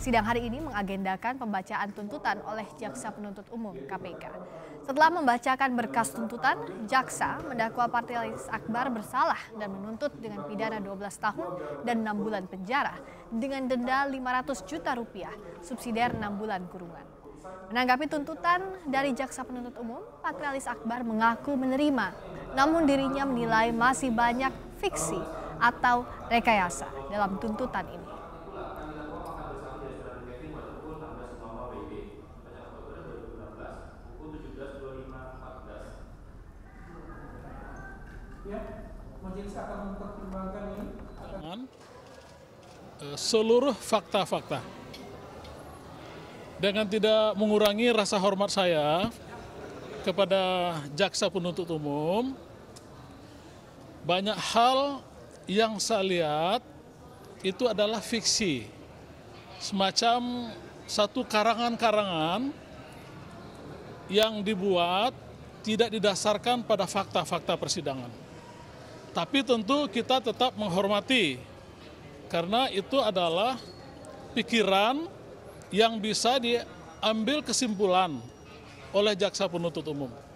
Sidang hari ini mengagendakan pembacaan tuntutan oleh Jaksa Penuntut Umum KPK. Setelah membacakan berkas tuntutan, Jaksa mendakwa Partialis Akbar bersalah dan menuntut dengan pidana 12 tahun dan 6 bulan penjara dengan denda 500 juta rupiah, subsidiar 6 bulan kurungan. Menanggapi tuntutan dari Jaksa Penuntut Umum, Patrialis Akbar mengaku menerima, namun dirinya menilai masih banyak fiksi atau rekayasa dalam tuntutan ini. ya e, seluruh fakta-fakta dengan tidak mengurangi rasa hormat saya kepada jaksa penuntut umum banyak hal yang saya lihat itu adalah fiksi semacam satu karangan-karangan yang dibuat tidak didasarkan pada fakta-fakta persidangan. Tapi tentu kita tetap menghormati karena itu adalah pikiran yang bisa diambil kesimpulan oleh jaksa penuntut umum.